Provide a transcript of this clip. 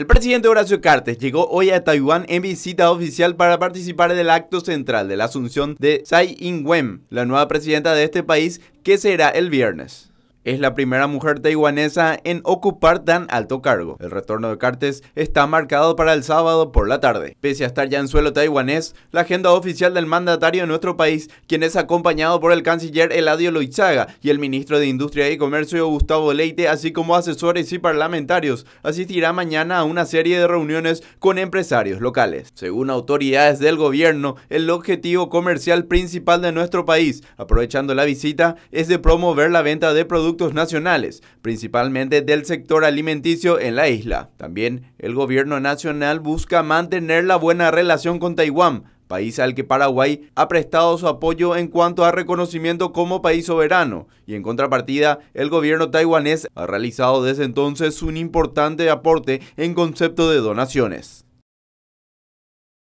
El presidente Horacio Cartes llegó hoy a Taiwán en visita oficial para participar del acto central de la asunción de Tsai Ing-wen, la nueva presidenta de este país, que será el viernes. Es la primera mujer taiwanesa en ocupar tan alto cargo. El retorno de Cartes está marcado para el sábado por la tarde. Pese a estar ya en suelo taiwanés, la agenda oficial del mandatario de nuestro país, quien es acompañado por el canciller Eladio Loizaga y el ministro de Industria y Comercio Gustavo Leite, así como asesores y parlamentarios, asistirá mañana a una serie de reuniones con empresarios locales. Según autoridades del gobierno, el objetivo comercial principal de nuestro país, aprovechando la visita, es de promover la venta de productos nacionales, principalmente del sector alimenticio en la isla. También el gobierno nacional busca mantener la buena relación con Taiwán, país al que Paraguay ha prestado su apoyo en cuanto a reconocimiento como país soberano, y en contrapartida, el gobierno taiwanés ha realizado desde entonces un importante aporte en concepto de donaciones.